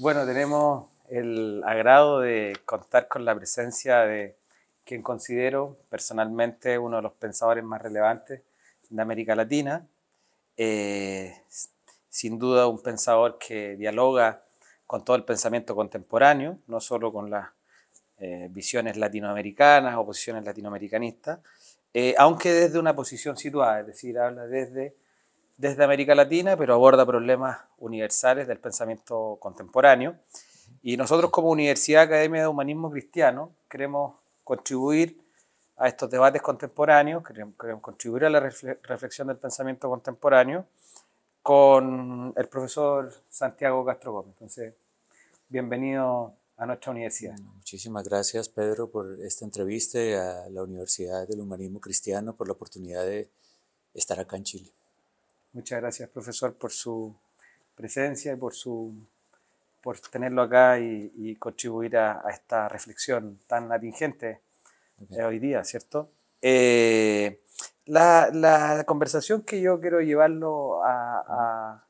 Bueno, tenemos el agrado de contar con la presencia de quien considero personalmente uno de los pensadores más relevantes de América Latina. Eh, sin duda un pensador que dialoga con todo el pensamiento contemporáneo, no solo con las eh, visiones latinoamericanas o posiciones latinoamericanistas, eh, aunque desde una posición situada, es decir, habla desde desde América Latina, pero aborda problemas universales del pensamiento contemporáneo. Y nosotros como Universidad Academia de Humanismo Cristiano queremos contribuir a estos debates contemporáneos, queremos, contribuir a la reflexión del pensamiento contemporáneo con el profesor Santiago Castro Gómez. Entonces, bienvenido a nuestra universidad. muchísimas gracias, Pedro, por esta entrevista y a la Universidad del Humanismo Cristiano por la oportunidad de estar acá en Chile. Muchas gracias, profesor, por su presencia y por, su, por tenerlo acá y, contribuir a, esta reflexión tan atingente eh, hoy día, ¿cierto? Eh, la, conversación que yo quiero llevarlo a,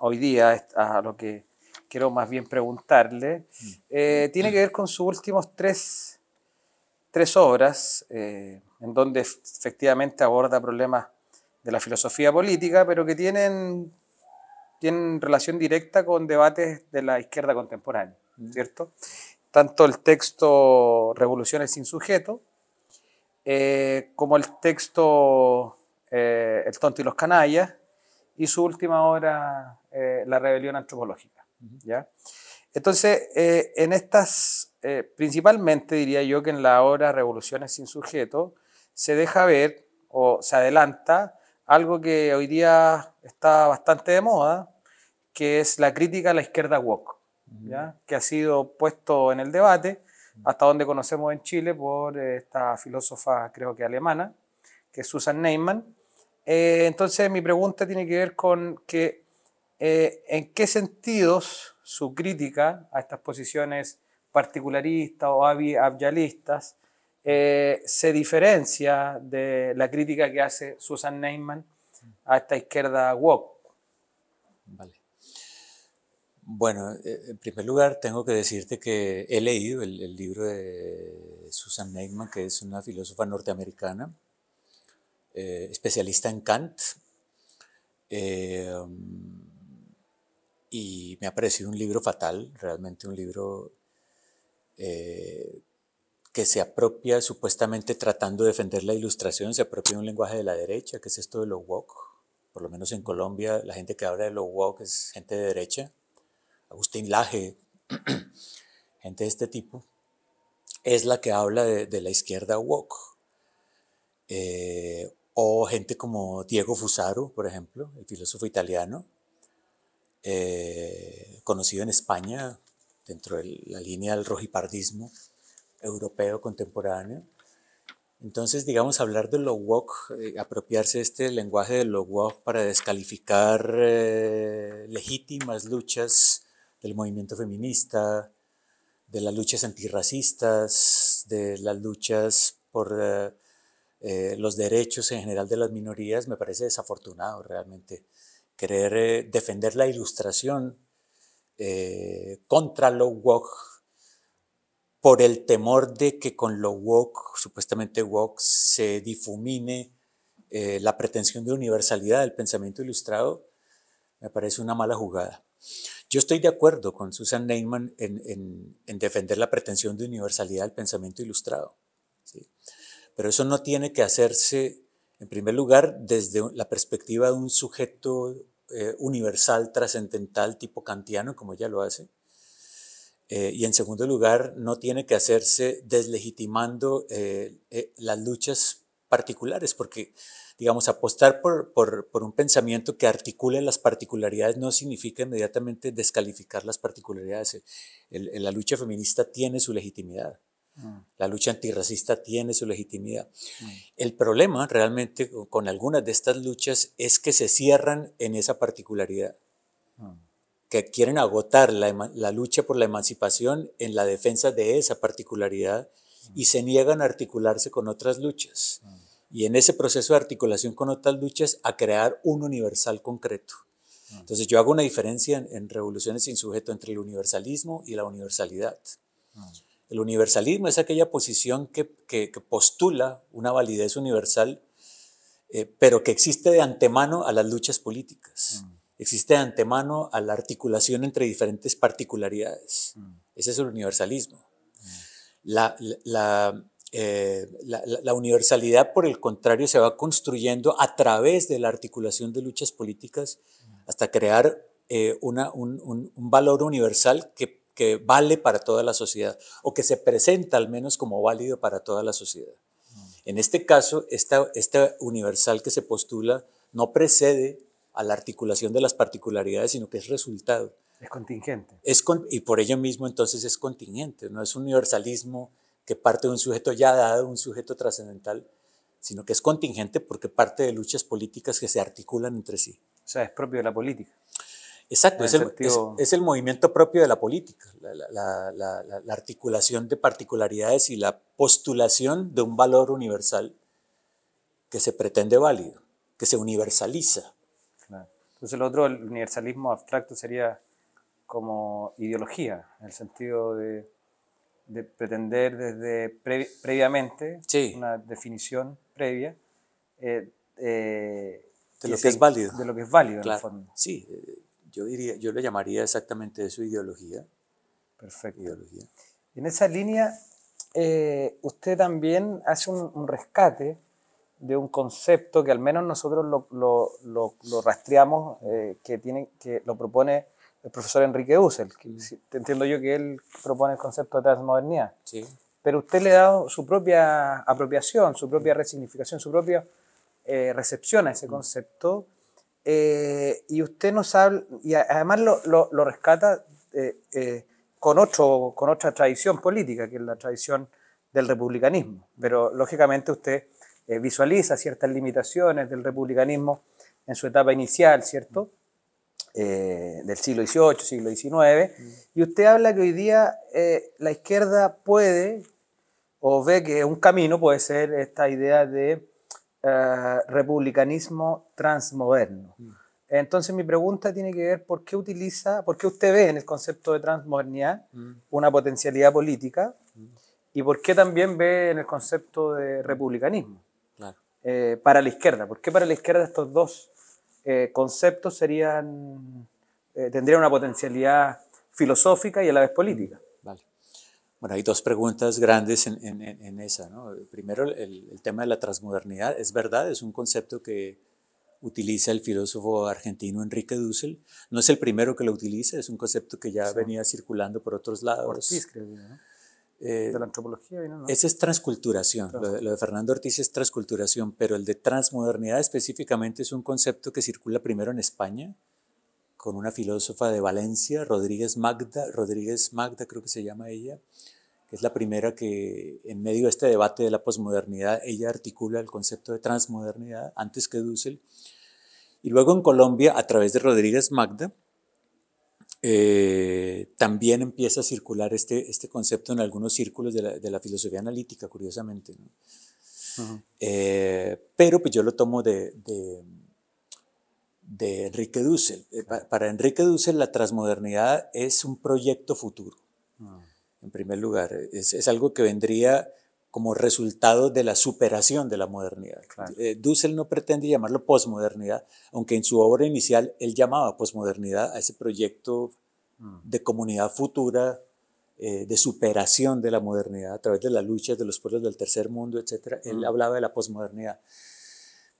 hoy día, a lo que quiero más bien preguntarle, mm. eh, tiene que ver con sus últimos tres tres obras eh, en donde efectivamente aborda problemas de la filosofía política, pero que tienen, tienen relación directa con debates de la izquierda contemporánea, mm. ¿cierto? Tanto el texto Revoluciones sin sujeto, eh, como el texto eh, El tonto y los canallas, y su última obra, La rebelión antropológica, ¿ya? Entonces, eh, en estas, eh, principalmente diría yo que en la obra Revoluciones sin sujeto, se deja ver o se adelanta algo que hoy día está bastante de moda, que es la crítica a la izquierda woke, ¿ya? que ha sido puesto en el debate, hasta donde conocemos en Chile por eh, esta filósofa, creo que alemana, que es Susan Neyman. entonces mi pregunta tiene que ver con que en qué sentidos su crítica a estas posiciones particularistas o abyalistas eh, se diferencia de la crítica que hace Susan Neyman a esta izquierda woke. Vale. Bueno, eh, en primer lugar tengo que decirte que he leído el, libro de Susan Neyman, que es una filósofa norteamericana, eh, especialista en Kant. Eh, y me ha parecido un libro fatal, realmente un libro eh, que se apropia supuestamente tratando de defender la ilustración, se apropia un lenguaje de la derecha, que es esto de lo woke. Por lo menos en Colombia la gente que habla de lo woke es gente de derecha, Agustín Laje, gente de este tipo, es la que habla de, la izquierda woke. Eh, o gente como Diego Fusaro, por ejemplo, el filósofo italiano, eh, conocido en España dentro de la línea del rojipardismo europeo contemporáneo. Entonces, digamos, hablar de lo woke, eh, apropiarse este lenguaje de lo woke para descalificar eh, legítimas luchas del movimiento feminista, de las luchas antirracistas, de las luchas por los derechos en general de las minorías, me parece desafortunado realmente querer eh, defender la ilustración eh, contra lo woke por el temor de que con lo woke, supuestamente woke, se difumine eh, la pretensión de universalidad del pensamiento ilustrado, me parece una mala jugada. Yo estoy de acuerdo con Susan Neyman en, defender la pretensión de universalidad del pensamiento ilustrado, pero eso no tiene que hacerse en primer lugar, desde la perspectiva de un sujeto eh, universal, trascendental, tipo kantiano, como ella lo hace. Eh, y en segundo lugar, no tiene que hacerse deslegitimando eh, las luchas particulares, porque, digamos, apostar por, un pensamiento que articule las particularidades no significa inmediatamente descalificar las particularidades. la lucha feminista tiene su legitimidad. La lucha antirracista tiene su legitimidad. Mm. El problema realmente con algunas de estas luchas es que se cierran en esa particularidad, mm. que quieren agotar la, lucha por la emancipación en la defensa de esa particularidad y se niegan a articularse con otras luchas. Mm. Y en ese proceso de articulación con otras luchas a crear un universal concreto. Entonces yo hago una diferencia en, en revoluciones sin sujeto entre el universalismo y la universalidad. El universalismo es aquella posición que, postula una validez universal, eh, pero que existe de antemano a las luchas políticas, mm. existe de antemano a la articulación entre diferentes particularidades. Mm. Ese es el universalismo. Mm. Eh, la, universalidad, por el contrario, se va construyendo a través de la articulación de luchas políticas hasta crear eh, un valor universal que que vale para toda la sociedad o que se presenta al menos como válido para toda la sociedad. Mm. En este caso, esta, universal que se postula no precede a la articulación de las particularidades, sino que es resultado. Es contingente. Es y por ello mismo entonces es contingente, no es un universalismo que parte de un sujeto ya dado, un sujeto trascendental, sino que es contingente porque parte de luchas políticas que se articulan entre sí. O sea, es propio de la política. Exacto, es el, movimiento propio de la política, la, articulación de particularidades y la postulación de un valor universal que se pretende válido, que se universaliza. Entonces el otro, el universalismo abstracto sería como ideología, en el sentido de, pretender desde previamente una definición previa. Eh, eh, de lo que, es válido. De lo que es válido, en el fondo. Sí, yo, yo le llamaría exactamente su ideología. Perfecto. Ideología. En esa línea, eh, usted también hace un, rescate de un concepto que al menos nosotros lo, lo, rastreamos, eh, que, tiene, que lo propone el profesor Enrique Dussel. Mm. entiendo yo que él propone el concepto de transmodernidad. Sí. Pero usted le ha dado su propia apropiación, su propia resignificación, su propia eh, recepción a ese mm. concepto eh, y usted nos habla, y además lo, lo, rescata eh, eh, con, otro, con otra tradición política, que es la tradición del republicanismo, pero lógicamente usted visualiza ciertas limitaciones del republicanismo en su etapa inicial, ¿cierto? del siglo XVIII, siglo XIX, y usted habla que hoy día la izquierda puede o ve que un camino puede ser esta idea de eh, republicanismo transmoderno. Mm. Entonces mi pregunta tiene que ver por qué utiliza, por qué usted ve en el concepto de transmodernidad mm. una potencialidad política mm. y por qué también ve en el concepto de republicanismo eh, para la izquierda. ¿Por qué para la izquierda estos dos eh, conceptos serían, tendrían una potencialidad filosófica y a la vez política? Bueno, hay dos preguntas grandes en, esa. ¿no? Primero, el, tema de la transmodernidad. Es verdad, es un concepto que utiliza el filósofo argentino Enrique Dussel. No es el primero que lo utiliza, es un concepto que ya venía circulando por otros lados. Ortiz, creo yo, eh, de la antropología. ¿no? Ese es transculturación. lo de, Fernando Ortiz es transculturación, pero el de transmodernidad específicamente es un concepto que circula primero en España con una filósofa de Valencia, Rodríguez Magda, Rodríguez Magda creo que se llama ella, que es la primera que en medio de este debate de la posmodernidad, ella articula el concepto de transmodernidad antes que Dussel. Y luego en Colombia, a través de Rodríguez Magda, eh, también empieza a circular este, este concepto en algunos círculos de la, de la filosofía analítica, curiosamente. Eh, pero pues yo lo tomo de de Enrique Dussel. Eh, para Enrique Dussel la transmodernidad es un proyecto futuro, ah. en primer lugar. Es, algo que vendría como resultado de la superación de la modernidad. Eh, Dussel no pretende llamarlo posmodernidad, aunque en su obra inicial él llamaba posmodernidad a ese proyecto mm. de comunidad futura, eh, de superación de la modernidad a través de las luchas de los pueblos del tercer mundo, etc. Él mm. hablaba de la posmodernidad.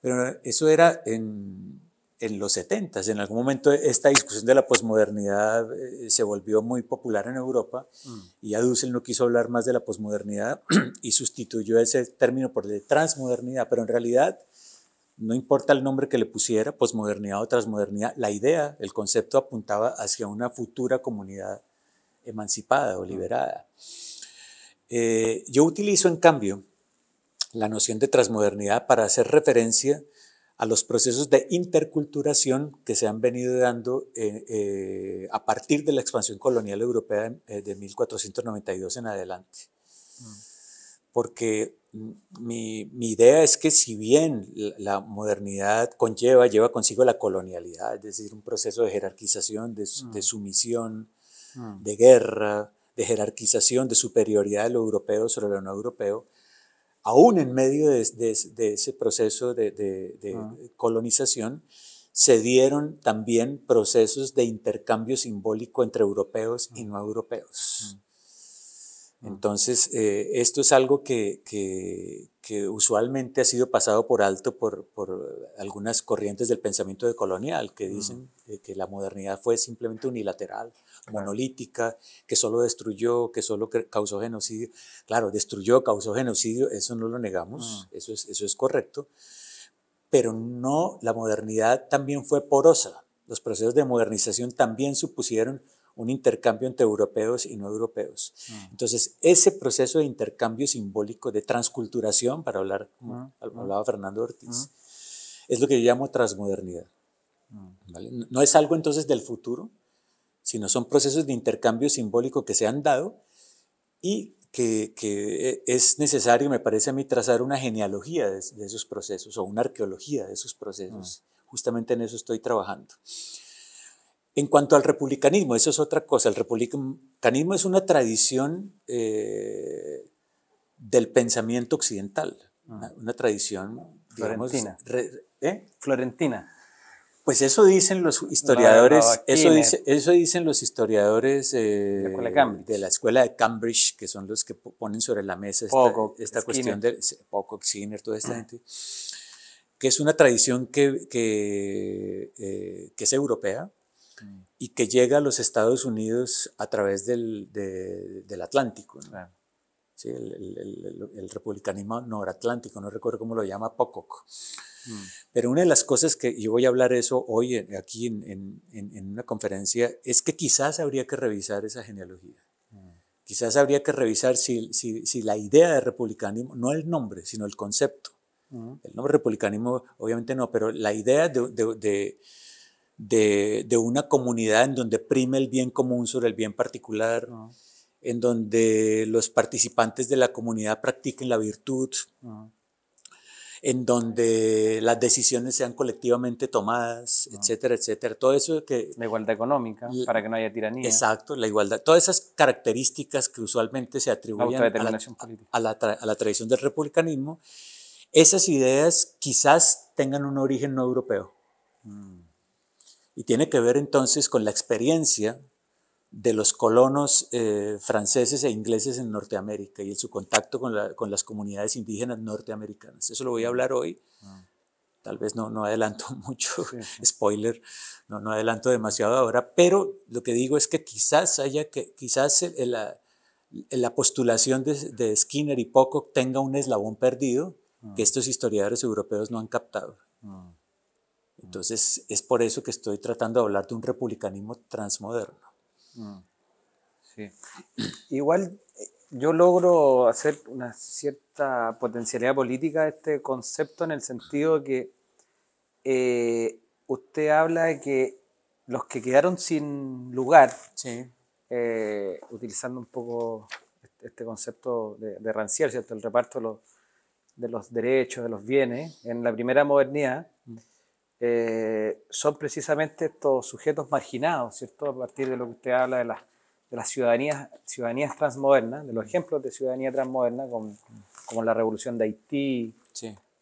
Pero eso era en, en los 70. En algún momento esta discusión de la posmodernidad eh, se volvió muy popular en Europa mm. y Adusel no quiso hablar más de la posmodernidad y sustituyó ese término por el de transmodernidad, pero en realidad no importa el nombre que le pusiera, posmodernidad o transmodernidad, la idea, el concepto apuntaba hacia una futura comunidad emancipada o mm. liberada. Eh, yo utilizo en cambio la noción de transmodernidad para hacer referencia a los procesos de interculturación que se han venido dando eh, eh, a partir de la expansión colonial europea eh, de, 1492 en adelante. Mm. Porque mi, idea es que si bien la modernidad conlleva, lleva consigo la colonialidad, es decir, un proceso de jerarquización, de, mm. sumisión, mm. de guerra, de jerarquización, de superioridad de lo europeo sobre lo no europeo, aún en medio de, ese proceso de, ah. colonización, se dieron también procesos de intercambio simbólico entre europeos y ah. no europeos. Ah. Entonces, eh, esto es algo que, usualmente ha sido pasado por alto por, algunas corrientes del pensamiento decolonial, que dicen que la modernidad fue simplemente unilateral, monolítica, que solo destruyó, que solo causó genocidio. Claro, destruyó, causó genocidio, eso no lo negamos, mm. eso, es, eso es correcto, pero no, la modernidad también fue porosa. Los procesos de modernización también supusieron un intercambio entre europeos y no europeos. Mm. Entonces, ese proceso de intercambio simbólico, de transculturación, para hablar como mm, hablaba Fernando Ortiz, es lo que yo llamo transmodernidad. No es algo entonces del futuro, sino son procesos de intercambio simbólico que se han dado y que, eh, es necesario, me parece a mí, trazar una genealogía de, esos procesos o una arqueología de esos procesos. Mm. Justamente en eso estoy trabajando. En cuanto al republicanismo, eso es otra cosa. El republicanismo es una tradición eh, del pensamiento occidental, mm. una, tradición, Florentina. ¿eh? Florentina. Pues eso dicen los historiadores, eso, dice, eso dicen los historiadores eh, de, la escuela de Cambridge, que son los que ponen sobre la mesa esta, cuestión de poco Skinner, toda esta mm. gente, que es una tradición que, que, eh, que es europea mm. y que llega a los Estados Unidos a través del, del Atlántico. ¿no? el, el, el, el, republicanismo noratlántico, no recuerdo cómo lo llama, Pocock. Mm. Pero una de las cosas que yo voy a hablar eso hoy aquí en, una conferencia es que quizás habría que revisar esa genealogía. Mm. Quizás habría que revisar si, si, si la idea de republicanismo, no el nombre, sino el concepto, mm. el nombre republicanismo, obviamente no, pero la idea de, de, de, de, una comunidad en donde prime el bien común sobre el bien particular, en donde los participantes de la comunidad practiquen la virtud, en donde las decisiones sean colectivamente tomadas, ah. etcétera, etcétera. Todo eso que... La igualdad económica, para que no haya tiranía. Exacto, la igualdad. Todas esas características que usualmente se atribuyen a, la, tradición del republicanismo, esas ideas quizás tengan un origen no europeo. Mm. Y tiene que ver entonces con la experiencia de los colonos eh, franceses e ingleses en Norteamérica y en su contacto con, las comunidades indígenas norteamericanas. Eso lo voy a mm. hablar hoy. Ah. Tal vez no, no adelanto mucho, spoiler, no, no adelanto demasiado ahora, pero lo que digo es que quizás haya que, quizás la, postulación de, Skinner y Pocock tenga un eslabón perdido ah. que estos historiadores europeos no han captado. Ah. Entonces es por eso que estoy tratando de hablar de un republicanismo transmoderno. Igual eh, yo logro hacer una cierta potencialidad política este concepto en el sentido de que eh, usted habla de que los que quedaron sin lugar, eh, utilizando un poco este, este concepto de, de ¿cierto? el reparto de los, derechos, de los bienes, en la primera modernidad, mm. Eh, son precisamente estos sujetos marginados, ¿cierto? A partir de lo que usted habla de las, de las ciudadanías, ciudadanías transmodernas, de los ejemplos de ciudadanía transmoderna, como, como la revolución de Haití,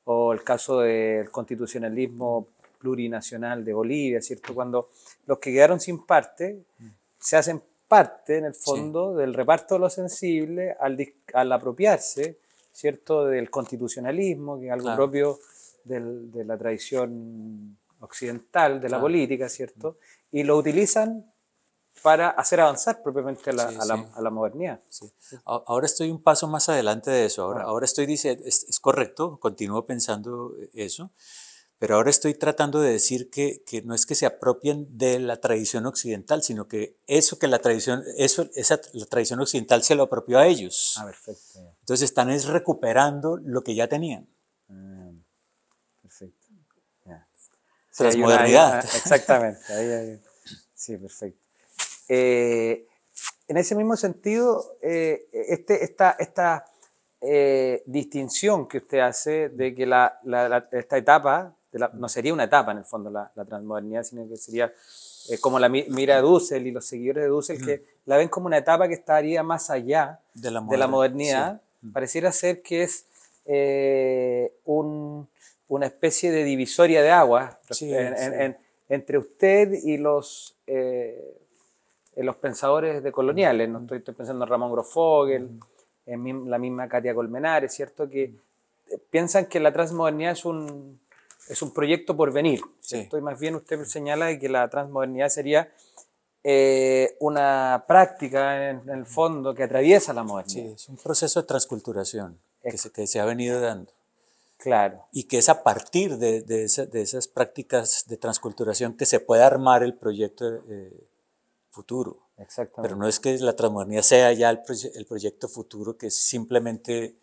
o el caso del constitucionalismo plurinacional de Bolivia, ¿cierto? Cuando los que quedaron sin parte mm. se hacen parte, en el fondo, del reparto de lo sensible al, apropiarse, ¿cierto?, del constitucionalismo, que es algo propio de la tradición occidental, de la política, ¿cierto? Mm. Y lo utilizan para hacer avanzar propiamente a la, modernidad. Ahora estoy un paso más adelante de eso. Ahora, ah. estoy, dice, es, correcto, continúo pensando eh, eso, pero ahora estoy tratando de decir que, que, no es que se apropien de la tradición occidental, sino que eso que la tradición, eso, esa, la tradición occidental se lo apropió a ellos. Ah, perfecto. Entonces están es recuperando lo que ya tenían. Transmodernidad. exactamente. Sí, perfecto. Eh, en ese mismo sentido, eh, este, esta, esta eh, distinción que usted hace de que esta etapa, no sería una etapa en el fondo la, transmodernidad, sino que sería como la mira de Dussel y los seguidores de Dussel, que mm. la ven como una etapa que estaría más allá de la, modernidad, mm. pareciera ser que es un una especie de divisoria de agua entre usted y los, eh, eh, los pensadores decoloniales. ¿no? Estoy, pensando en Ramón Grofogel, en la misma Katia Colmenares, ¿cierto? Que eh, piensan que la transmodernidad es un, es un proyecto por venir. Sí. más bien usted señala que la transmodernidad sería una práctica en, el fondo que atraviesa la modernidad. Sí, es un proceso de transculturación que se, ha venido dando. Claro. Y que es a partir de, esas prácticas de transculturación que se puede armar el proyecto eh, futuro. Exactamente. Pero no es que la transmodernidad sea ya el, proyecto futuro que simplemente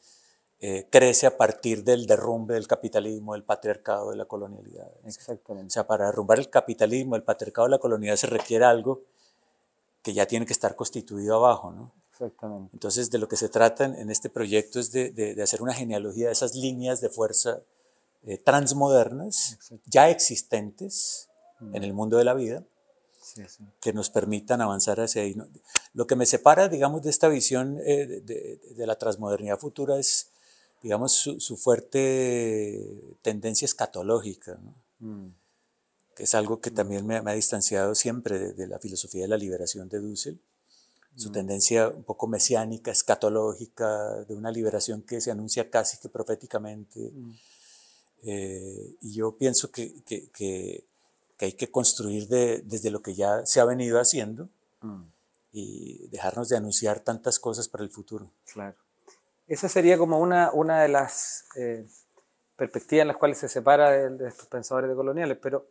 eh, crece a partir del derrumbe del capitalismo, del patriarcado, de la colonialidad. Exactamente. O sea, para derrumbar el capitalismo, el patriarcado, la colonialidad se requiere algo que ya tiene que estar constituido abajo, ¿no? Entonces, de lo que se trata en este proyecto es de, hacer una genealogía de esas líneas de fuerza eh, transmodernas, ya existentes en el mm. mundo de la vida, que nos permitan avanzar hacia ahí. Lo que me separa, digamos, de esta visión eh, de, la transmodernidad futura es, digamos, su, fuerte tendencia escatológica, mm. que es algo que mm. también me, ha distanciado siempre de, la filosofía de la liberación de Dussel su tendencia un poco mesiánica, escatológica, de una liberación que se anuncia casi que proféticamente. Mm. Eh, y yo pienso que, hay que construir desde lo que ya se ha venido haciendo mm. y dejarnos de anunciar tantas cosas para el futuro. Claro. Esa sería como una, una de las eh, perspectivas en las cuales se separa de, estos pensadores coloniales pero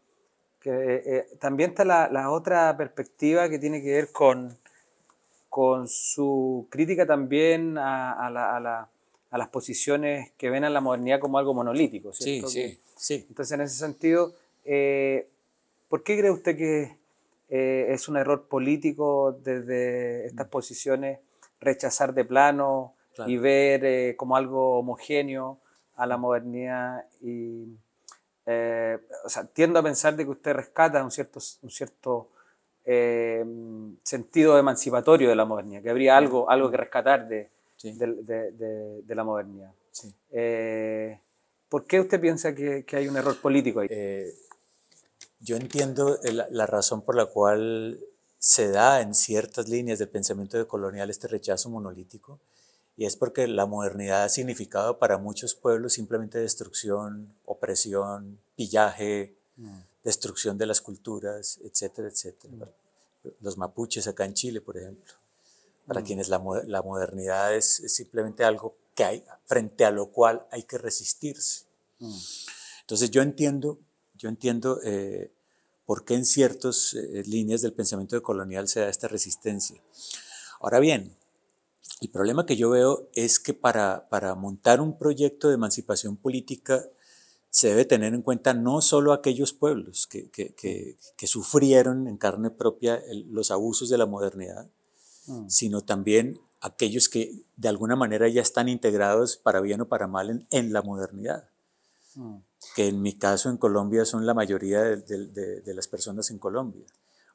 que, eh, también está la otra perspectiva que tiene que ver con con su crítica también a, las posiciones que ven a la modernidad como algo monolítico, ¿cierto? Sí, sí, sí. Entonces, en ese sentido, eh, ¿por qué cree usted que eh, es un error político desde estas mm. posiciones rechazar de plano y ver eh, como algo homogéneo a la mm. modernidad? Y, o sea, tiendo a pensar de que usted rescata un cierto, un cierto eh, sentido emancipatorio de la modernidad, que habría algo, algo que rescatar de, de, la modernidad. Eh, ¿Por qué usted piensa que, hay un error político ahí? Eh, yo entiendo la, razón por la cual se da en ciertas líneas del pensamiento de colonial este rechazo monolítico, y es porque la modernidad ha significado para muchos pueblos simplemente destrucción, opresión, pillaje, destrucción de las culturas, etcétera, etcétera. Mm. Los mapuches acá en Chile, por ejemplo, para mm. quienes la, modernidad es, simplemente algo que hay, frente a lo cual hay que resistirse. Mm. Entonces yo entiendo, yo entiendo eh, por qué en ciertas eh, líneas del pensamiento colonial se da esta resistencia. Ahora bien, el problema que yo veo es que para montar un proyecto de emancipación política se debe tener en cuenta no solo aquellos pueblos que, sufrieron en carne propia los abusos de la modernidad, mm. sino también aquellos que de alguna manera ya están integrados para bien o para mal en, la modernidad. Mm. Que en mi caso en Colombia son la mayoría de, las personas en Colombia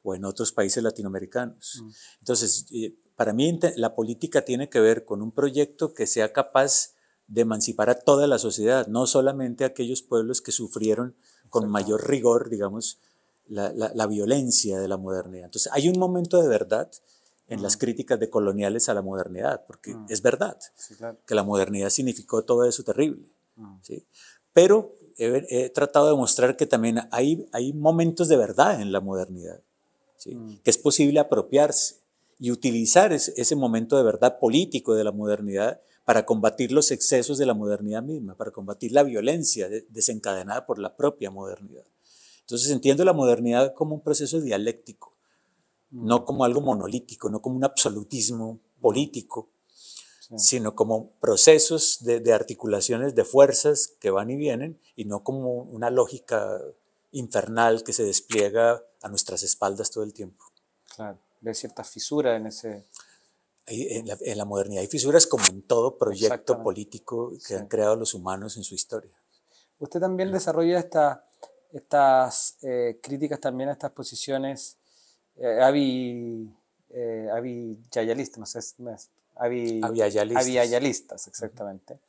o en otros países latinoamericanos. Mm. Entonces, eh, para mí la política tiene que ver con un proyecto que sea capaz de emancipar a toda la sociedad, no solamente a aquellos pueblos que sufrieron con mayor rigor, digamos, la, violencia de la modernidad. Entonces, hay un momento de verdad en las críticas de coloniales a la modernidad, porque mm. es verdad que la modernidad significó todo eso terrible. Mm. Pero he, tratado de mostrar que también hay, hay momentos de verdad en la modernidad, mm. que es posible apropiarse y utilizar ese momento de verdad político de la modernidad para combatir los excesos de la modernidad misma, para combatir la violencia desencadenada por la propia modernidad. Entonces entiendo la modernidad como un proceso dialéctico, no como algo monolítico, no como un absolutismo político, sino como procesos de, articulaciones de fuerzas que van y vienen y no como una lógica infernal que se despliega a nuestras espaldas todo el tiempo. Claro, de cierta fisura en ese en la, modernidad hay fisuras como en todo proyecto político que han creado los humanos en su historia. Usted también mm. desarrolla esta, estas eh, críticas también a estas posiciones eh, eh, no sé, no es, avi, exactamente.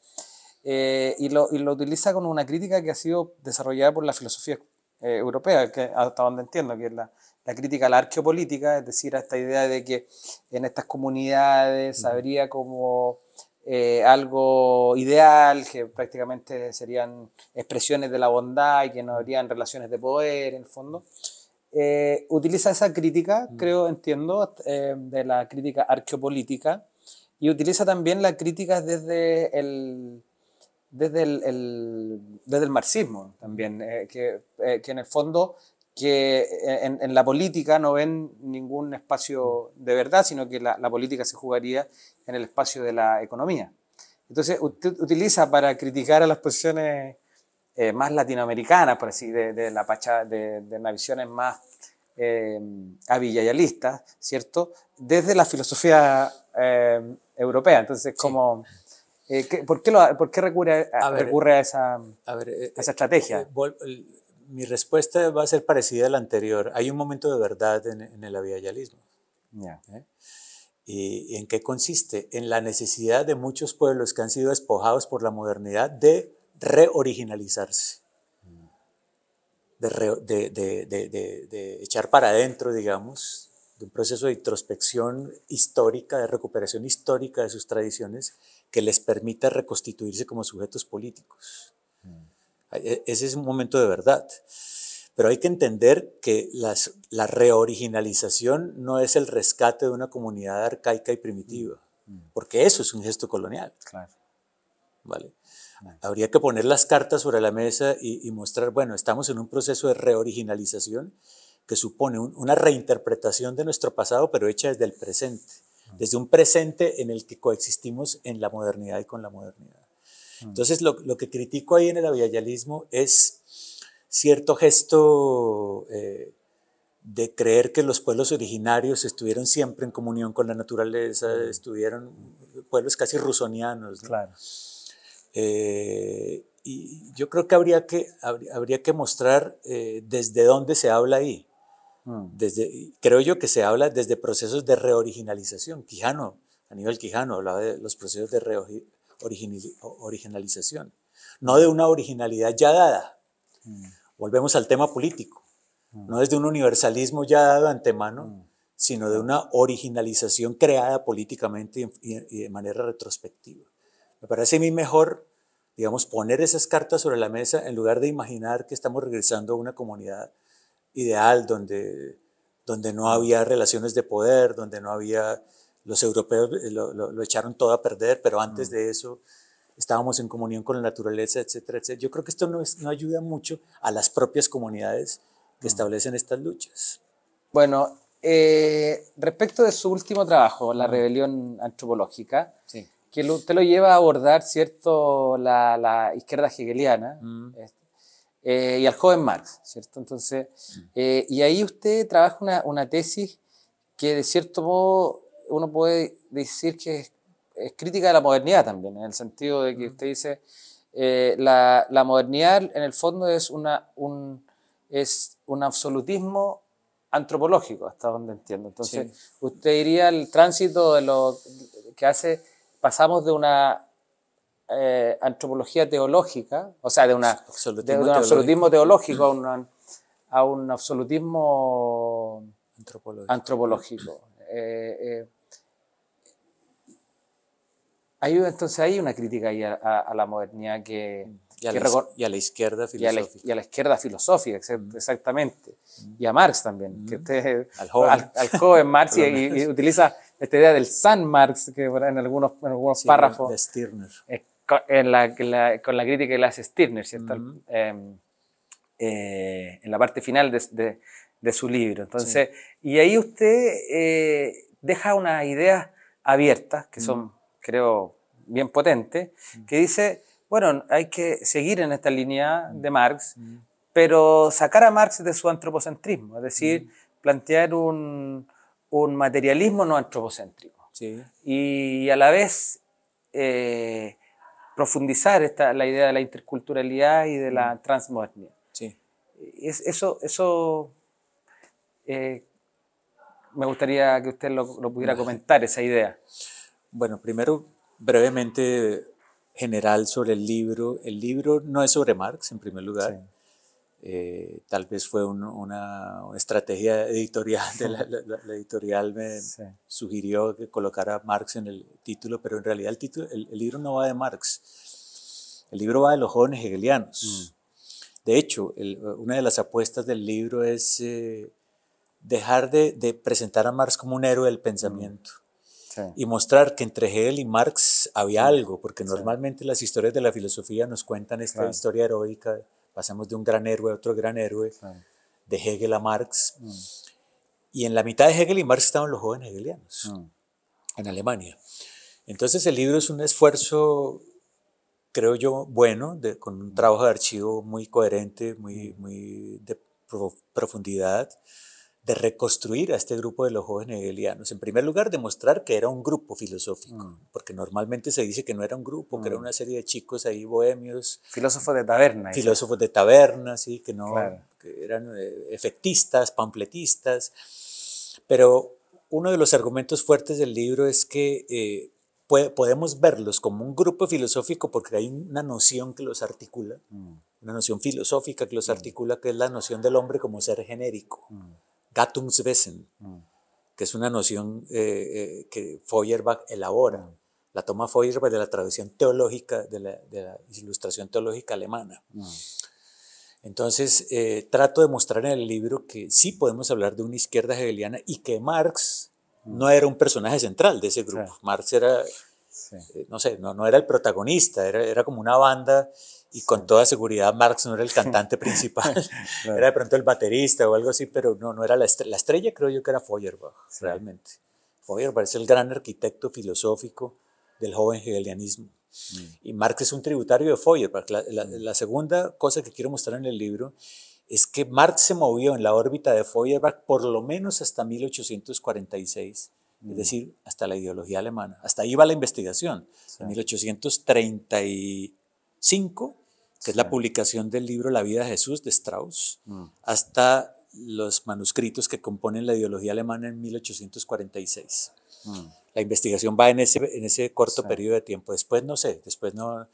Eh, y, lo, y, lo, utiliza con una crítica que ha sido desarrollada por la filosofía eh, europea, que hasta donde entiendo que es la, la crítica a la arqueopolítica, es decir, a esta idea de que en estas comunidades habría como eh, algo ideal, que prácticamente serían expresiones de la bondad y que no habrían relaciones de poder, en el fondo. Eh, utiliza esa crítica, creo, entiendo, eh, de la crítica arqueopolítica y utiliza también la crítica desde el, desde el, marxismo también, que, que, en el fondo que eh, en, la política no ven ningún espacio de verdad, sino que la, política se jugaría en el espacio de la economía. Entonces, usted utiliza para criticar a las posiciones eh, más latinoamericanas, por así, de, de la de, las visiones más eh, avillayalistas, ¿cierto? Desde la filosofía eh, europea. Entonces, como... por, qué recurre a, esa, estrategia? mi respuesta va a ser parecida a la anterior. Hay un momento de verdad en, el aviayalismo. ¿eh? ¿Y en qué consiste? En la necesidad de muchos pueblos que han sido despojados por la modernidad de reoriginalizarse, de, de, echar para adentro, digamos, de un proceso de introspección histórica, de recuperación histórica de sus tradiciones que les permita reconstituirse como sujetos políticos. E, ese es un momento de verdad. Pero hay que entender que la reoriginalización no es el rescate de una comunidad arcaica y primitiva, mm, mm. porque eso es un gesto colonial. ¿Vale? Habría que poner las cartas sobre la mesa y, mostrar, bueno, estamos en un proceso de reoriginalización que supone una reinterpretación de nuestro pasado, pero hecha desde el presente, mm. desde un presente en el que coexistimos en la modernidad y con la modernidad. Entonces, lo, que critico ahí en el aviallalismo es cierto gesto eh, de creer que los pueblos originarios estuvieron siempre en comunión con la naturaleza, estuvieron pueblos casi rusonianos. Claro. Eh, y yo creo que habría que, habría, que mostrar eh, desde dónde se habla ahí. Mm. Desde, creo yo que se habla desde procesos de reoriginalización. Quijano, Aníbal Quijano hablaba de los procesos de originalización, no de una originalidad ya dada. Mm. Volvemos al tema político, mm. no desde un universalismo ya dado antemano, mm. sino de una originalización creada políticamente y de manera retrospectiva. Me parece a mí mejor, digamos, poner esas cartas sobre la mesa en lugar de imaginar que estamos regresando a una comunidad ideal donde, donde no había relaciones de poder, donde no había los europeos eh, lo, lo, echaron todo a perder, pero antes mm. de eso estábamos en comunión con la naturaleza, etcétera, etcétera. Yo creo que esto no, es, no ayuda mucho a las propias comunidades que mm. establecen estas luchas. Bueno, eh, respecto de su último trabajo, La mm. Rebelión Antropológica, que usted lo lleva a abordar, ¿cierto?, la, la izquierda hegeliana eh, y al joven Marx, ¿cierto? Entonces, y ahí usted trabaja una, una, tesis que de cierto modo uno puede decir que es, crítica de la modernidad también, en el sentido de que mm. usted dice, eh, la, modernidad en el fondo es, una, un, es un absolutismo antropológico, hasta donde entiendo. Entonces, usted diría el tránsito de lo que hace, pasamos de una eh, antropología teológica, o sea, de, una, un absolutismo teológico a, un mm. absolutismo antropológico. Eh, entonces hay una crítica a, la modernidad que... Y a, la, izquierda filosófica. Y a la, izquierda filosófica, mm. exactamente. Y a Marx también. Que mm. usted, al, joven. Marx y, utiliza esta idea del San Marx, que en algunos, párrafos... De Stirner. con, en la, con la crítica que le hace Stirner, ¿cierto? Mm. Em, eh, en la parte final de, su libro. Entonces, y ahí usted eh, deja unas ideas abiertas, que son creo, bien potente, mm. que dice, bueno, hay que seguir en esta línea de mm. Marx, mm. pero sacar a Marx de su antropocentrismo, es decir, plantear un, un materialismo no antropocéntrico. Y a la vez eh, profundizar esta, la idea de la interculturalidad y de la transmodernidad. Sí. Es, eso eso eh, me gustaría que usted lo, lo pudiera comentar, esa idea. Bueno, primero brevemente general sobre el libro. El libro no es sobre Marx, en primer lugar. Eh, tal vez fue una, estrategia editorial, de la, editorial me sugirió que colocara Marx en el título, pero en realidad el, título, el, libro no va de Marx, el libro va de los jóvenes hegelianos. Mm. De hecho, una de las apuestas del libro es eh, dejar de, presentar a Marx como un héroe del mm. pensamiento y mostrar que entre Hegel y Marx había algo, porque normalmente las historias de la filosofía nos cuentan esta historia heroica, pasamos de un gran héroe a otro gran héroe, de Hegel a Marx, mm. y en la mitad de Hegel y Marx estaban los jóvenes hegelianos mm. en Alemania. Entonces el libro es un esfuerzo, creo yo, bueno, con un mm. trabajo de archivo muy coherente, muy, muy de profundidad de reconstruir a este grupo de los jóvenes hegelianos. En primer lugar, demostrar que era un grupo filosófico, mm. porque normalmente se dice que no era un grupo, que era mm. una serie de chicos ahí bohemios. Filósofos de taberna. Filósofos de taberna, sí, que no que eran eh, efectistas, pampletistas Pero uno de los argumentos fuertes del libro es que eh, podemos verlos como un grupo filosófico porque hay una noción que los articula, mm. una noción filosófica que los articula, que es la noción del hombre como ser genérico. Gattungswesen, mm. que es una noción eh, eh, que Feuerbach elabora. Mm. La toma Feuerbach de la traducción teológica, de la, ilustración teológica alemana. Mm. Entonces, eh, trato de mostrar en el libro que sí podemos hablar de una izquierda hegeliana y que Marx no era un personaje central de ese grupo. Marx era, no sé, no, no, era el protagonista, era, era como una banda y con toda seguridad Marx no era el cantante principal, era de pronto el baterista o algo así, pero no, no era la estrella. La estrella creo yo que era Feuerbach, realmente. Feuerbach es el gran arquitecto filosófico del joven hegelianismo. Mm. Y Marx es un tributario de Feuerbach. Mm. La, segunda cosa que quiero mostrar en el libro es que Marx se movió en la órbita de Feuerbach por lo menos hasta 1846, es mm. decir, hasta la ideología alemana. Hasta ahí va la investigación. En 1835 que es la publicación del libro La vida de Jesús de Strauss, mm. hasta los manuscritos que componen la ideología alemana en 1846. Mm. La investigación va en ese, en ese corto periodo de tiempo. Después no sé, después no,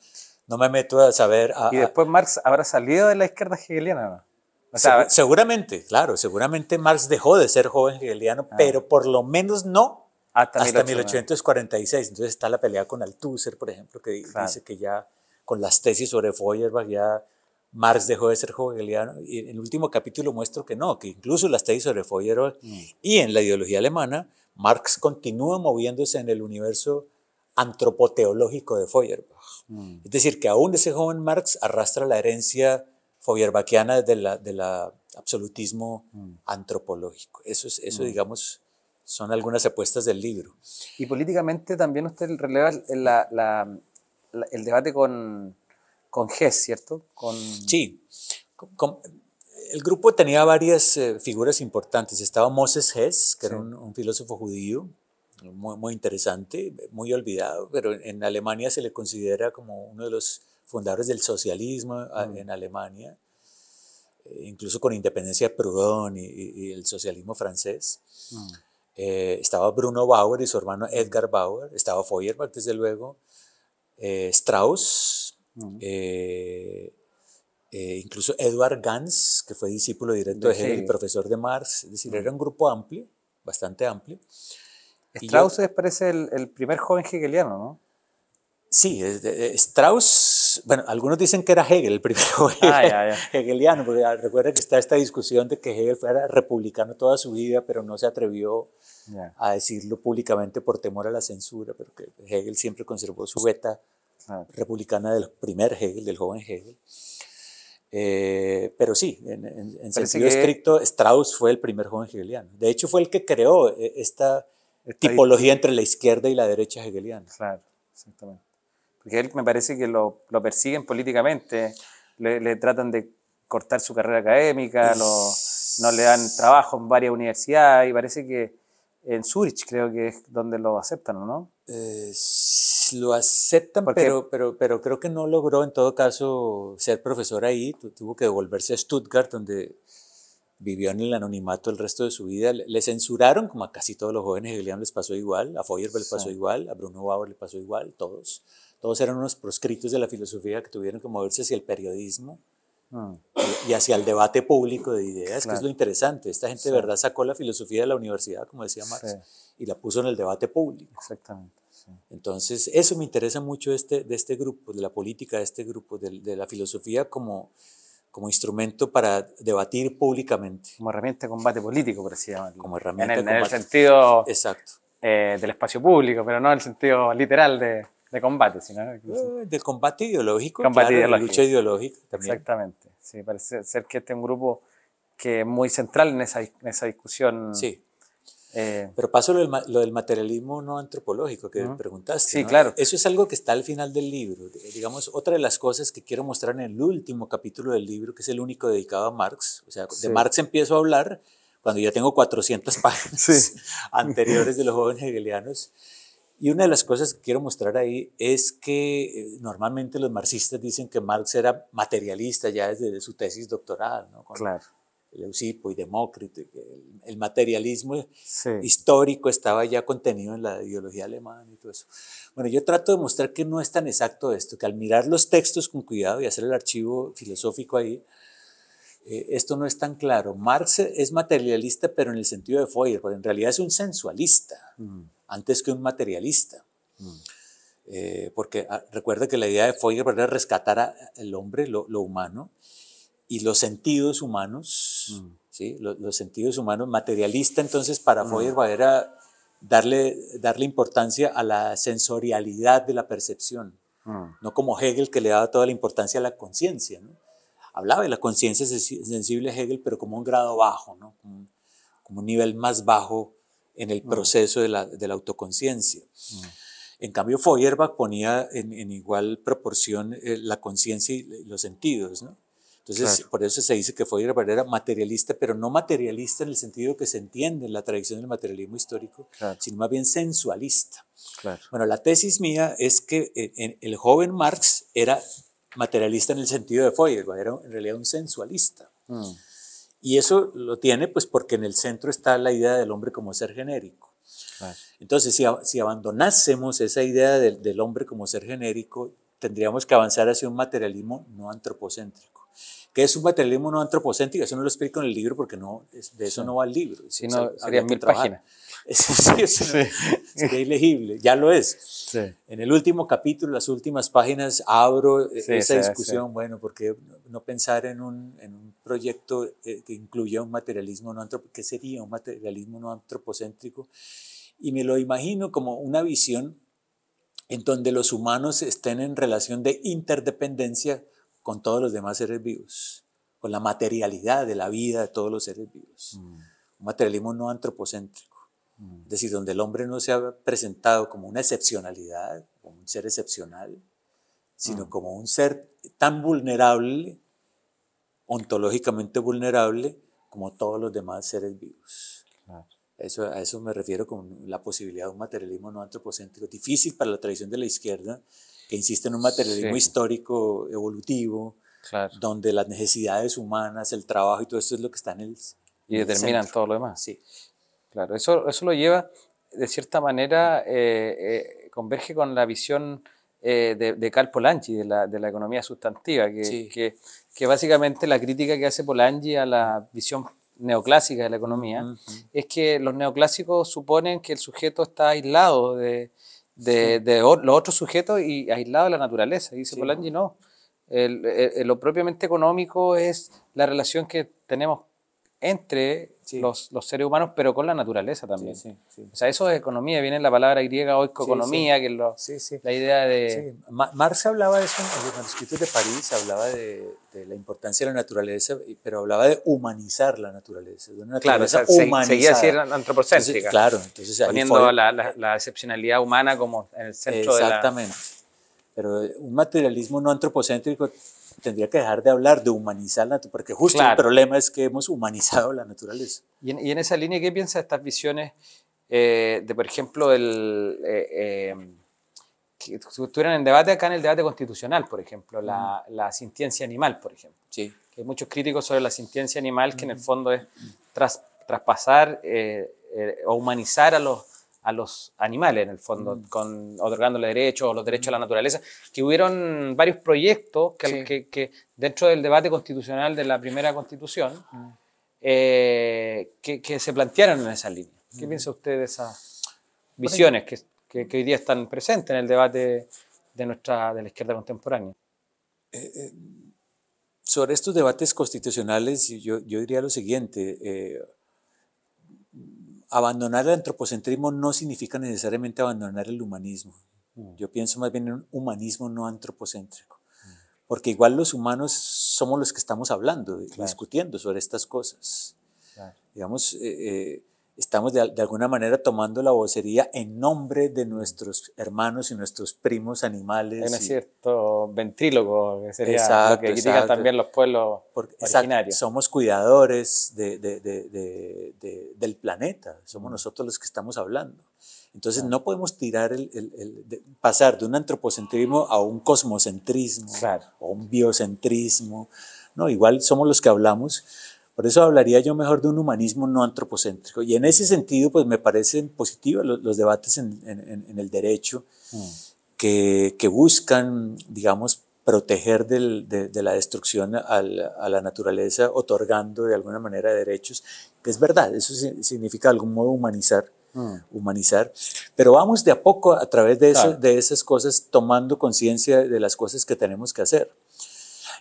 no me meto a saber. y después Marx habrá salido de la izquierda hegeliana. O sea, seguramente, claro, seguramente Marx dejó de ser joven hegeliano, ah. pero por lo menos no hasta, 1846. Entonces está la pelea con Althusser, por ejemplo, que dice que ya con las tesis sobre Feuerbach, ya Marx dejó de ser hegeliano. Y en el último capítulo muestro que no, que incluso las tesis sobre Feuerbach mm. y en la ideología alemana, Marx continúa moviéndose en el universo antropoteológico de Feuerbach. Mm. Es decir, que aún ese joven Marx arrastra la herencia feuerbachiana del la, de la absolutismo mm. antropológico. Eso, es, eso digamos, son algunas apuestas del libro. Y políticamente también usted releva la, la el debate con, con Hess, ¿cierto? Con... Sí. el grupo tenía varias eh, figuras importantes. Estaba Moses Hess, que era un, filósofo judío, muy, muy, interesante, muy olvidado, pero en Alemania se le considera como uno de los fundadores del socialismo mm. en Alemania, eh, incluso con independencia de Proudhon y, el socialismo francés. Mm. Eh, estaba Bruno Bauer y su hermano Edgar Bauer, estaba Feuerbach, desde luego, eh, Strauss, eh, eh, incluso Edward Gans, que fue discípulo directo de, Hegel y profesor de Marx, es decir, era un grupo amplio, bastante amplio. Strauss parece el, primer joven hegeliano, ¿no? Sí, Strauss bueno, algunos dicen que era Hegel el primero ah, hegeliano, porque ah, recuerden que está esta discusión de que Hegel fuera republicano toda su vida, pero no se atrevió a decirlo públicamente por temor a la censura, pero que Hegel siempre conservó su beta ah. republicana del primer Hegel, del joven Hegel. Eh, pero sí, en, sentido estricto, Strauss fue el primer joven hegeliano. De hecho, fue el que creó eh, esta, tipología entre la izquierda y la derecha hegeliana. Claro, exactamente. Porque él me parece que lo, persiguen políticamente, le, tratan de cortar su carrera académica, no le dan trabajo en varias universidades y parece que en Zurich creo que es donde lo aceptan, ¿no? Eh, lo aceptan, pero, pero, pero creo que no logró en todo caso ser profesor ahí, tuvo que devolverse a Stuttgart donde vivió en el anonimato el resto de su vida. Le, censuraron, como a casi todos los jóvenes hegelianos les pasó igual, a Feuerbach le pasó igual, a Bruno Bauer le pasó igual, todos todos eran unos proscritos de la filosofía que tuvieron que moverse hacia el periodismo mm. y hacia el debate público de ideas, que es lo interesante. Esta gente de verdad sacó la filosofía de la universidad, como decía Marx, y la puso en el debate público. Exactamente. Entonces, eso me interesa mucho este, de este grupo, de la política de este grupo, de, la filosofía como, como instrumento para debatir públicamente. Como herramienta de combate político, por así llamarlo. Como herramienta en el, sentido Exacto. Eh, del espacio público, pero no en el sentido literal de... De combate, sino. Eh, del combate ideológico. De lucha ideológica también. Exactamente. Sí, parece ser que este es un grupo que es muy central en esa, en esa discusión. Sí. Eh, Pero paso lo del, materialismo no antropológico que me preguntaste. Sí, claro. Eso es algo que está al final del libro. Eh, digamos, otra de las cosas que quiero mostrar en el último capítulo del libro, que es el único dedicado a Marx. O sea, de Marx empiezo a hablar cuando ya tengo 400 páginas anteriores de los jóvenes hegelianos. Y una de las cosas que quiero mostrar ahí es que eh, normalmente los marxistas dicen que Marx era materialista ya desde su tesis doctoral, ¿no? Con claro. Leucipo y Demócrito, el, materialismo histórico estaba ya contenido en la ideología alemana y todo eso. Bueno, yo trato de mostrar que no es tan exacto esto, que al mirar los textos con cuidado y hacer el archivo filosófico ahí, eh, esto no es tan claro. Marx es materialista, pero en el sentido de porque en realidad es un sensualista. Mm antes que un materialista. Mm. Eh, porque ah, recuerda que la idea de Feuerbach era rescatar al hombre, lo, humano, y los sentidos humanos, mm. ¿sí? los, sentidos humanos, materialista entonces para mm. Feuerbach era darle, darle importancia a la sensorialidad de la percepción, no como Hegel que le daba toda la importancia a la conciencia. ¿no? Hablaba de la conciencia sensible Hegel, pero como un grado bajo, ¿no? como un nivel más bajo en el mm. proceso de la, autoconciencia. Mm. En cambio, Feuerbach ponía en, igual proporción eh, la conciencia y los sentidos, Entonces, por eso se dice que Feuerbach era materialista, pero no materialista en el sentido que se entiende en la tradición del materialismo histórico, sino más bien sensualista. Bueno, la tesis mía es que eh, el joven Marx era materialista en el sentido de Feuerbach, era en realidad un sensualista. Mm. Y eso lo tiene pues porque en el centro está la idea del hombre como ser genérico. Entonces, si, abandonásemos esa idea del, hombre como ser genérico, tendríamos que avanzar hacia un materialismo no antropocéntrico. ¿Qué es un materialismo no antropocéntrico? Eso no lo explico en el libro porque no, de eso no va el libro. Sino, mil páginas. Es, es, ilegible, ya lo es. En el último capítulo, las últimas páginas, abro eh, esa discusión, bueno, porque no pensar en un, en un proyecto eh, que incluya un materialismo no antropocéntrico, sería un materialismo no antropocéntrico? Y me lo imagino como una visión en donde los humanos estén en relación de interdependencia con todos los demás seres vivos, con la materialidad de la vida de todos los seres vivos. Mm. Un materialismo no antropocéntrico. Es decir, donde el hombre no se ha presentado como una excepcionalidad, como un ser excepcional, sino ah. como un ser tan vulnerable, ontológicamente vulnerable, como todos los demás seres vivos. Eso, a eso me refiero con la posibilidad de un materialismo no antropocéntrico, difícil para la tradición de la izquierda, que insiste en un materialismo histórico, evolutivo, donde las necesidades humanas, el trabajo y todo esto es lo que está en el... Y determinan todo lo demás. Sí eso, eso lo lleva, de cierta manera, eh, eh, converge con la visión eh, de, de, Karl Polanyi, de la, de la economía sustantiva, que, que, básicamente la crítica que hace Polanyi a la visión neoclásica de la economía es que los neoclásicos suponen que el sujeto está aislado de, de, los otros sujetos y aislado de la naturaleza. dice Polanyi, no. lo propiamente económico es la relación que tenemos entre los, seres humanos, pero con la naturaleza también. o sea, eso es economía, viene la palabra griega economía que la idea de... Marx hablaba de eso en los manuscritos de París, hablaba de, la importancia de la naturaleza, pero hablaba de humanizar la naturaleza, una naturaleza claro, Seguía siendo antropocéntrica. claro, entonces Poniendo la, excepcionalidad humana como en el centro de Exactamente. Pero un materialismo no antropocéntrico tendría que dejar de hablar de humanizar la naturaleza, porque justo el problema es que hemos humanizado la naturaleza. Y en, esa línea, ¿qué piensa de estas visiones eh, de, por ejemplo, el... Eh, em, que en debate acá en el debate constitucional, por ejemplo, mm. la, sintiencia animal, por ejemplo. Sí. Que hay muchos críticos sobre la sintiencia animal, que en el mm. fondo es traspasar eh, o humanizar a los, a los animales, en el fondo, mm. con, otorgándole derechos, los derechos a la mm. naturaleza, que hubieron varios proyectos que, dentro del debate constitucional de la primera constitución, mm. eh, que, se plantearon en esa línea. ¿Qué piensa usted de esas visiones que, hoy día están presentes en el debate de, nuestra, de la izquierda contemporánea? Eh, eh, sobre estos debates constitucionales, yo, yo diría lo siguiente abandonar el antropocentrismo no significa necesariamente abandonar el humanismo. Mm. Yo pienso más bien en un humanismo no antropocéntrico, mm. porque igual los humanos somos los que estamos hablando, y discutiendo sobre estas cosas. Digamos, eh, eh, estamos de, alguna manera tomando la vocería en nombre de nuestros hermanos y nuestros primos animales. Es cierto ventrílogo, que sería lo que critican también los pueblos Porque, originarios. somos cuidadores del planeta, somos mm. nosotros los que estamos hablando. Entonces no podemos tirar el, pasar de un antropocentrismo a un cosmocentrismo o un biocentrismo. No, igual somos los que hablamos, por eso hablaría yo mejor de un humanismo no antropocéntrico. Y en ese mm. sentido, pues me parecen positivos los, debates en, el derecho mm. que, buscan, digamos, proteger de, la destrucción a la, naturaleza, otorgando de alguna manera derechos. es verdad, eso significa de algún modo humanizar mm. humanizar. Pero vamos de a poco a través de esas cosas tomando conciencia de las cosas que tenemos que hacer.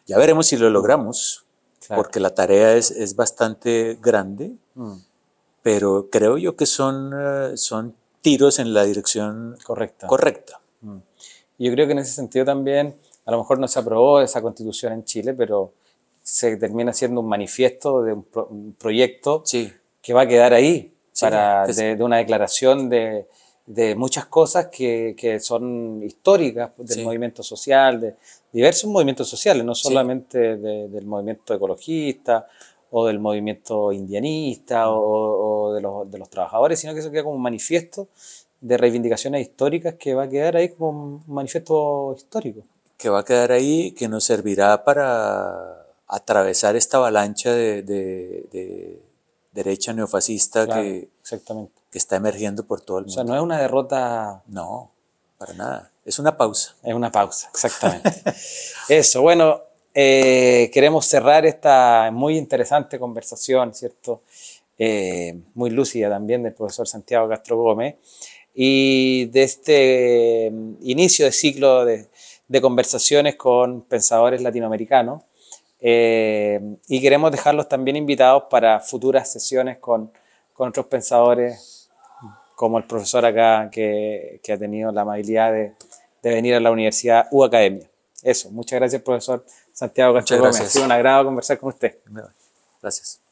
Ya veremos si lo logramos, porque la tarea es, es bastante grande, mm. pero creo yo que son, eh, son tiros en la dirección correcta. correcta. Mm. Yo creo que en ese sentido también, a lo mejor no se aprobó esa constitución en Chile, pero se termina siendo un manifiesto de un, proyecto que va a quedar ahí, para, de una declaración de de muchas cosas que, son históricas del movimiento social, de diversos movimientos sociales, no solamente del movimiento ecologista o del movimiento indianista mm. o, de, los, trabajadores, sino que eso queda como un manifiesto de reivindicaciones históricas que va a quedar ahí como un manifiesto histórico. Que va a quedar ahí, que nos servirá para atravesar esta avalancha de, derecha neofascista que, exactamente está emergiendo por todo el mundo. O sea, no es una derrota. No, para nada. Es una pausa. Es una pausa, exactamente. Eso, bueno, eh, queremos cerrar esta muy interesante conversación, ¿cierto? Eh, muy lúcida también del profesor Santiago Castro Gómez y de este mm, inicio de ciclo de, conversaciones con pensadores latinoamericanos. Eh, y queremos dejarlos también invitados para futuras sesiones con, con otros pensadores como el profesor acá que, que ha tenido la amabilidad de, venir a la Universidad U Academia. Eso, muchas gracias profesor Santiago me Ha sido un agrado conversar con usted. Gracias.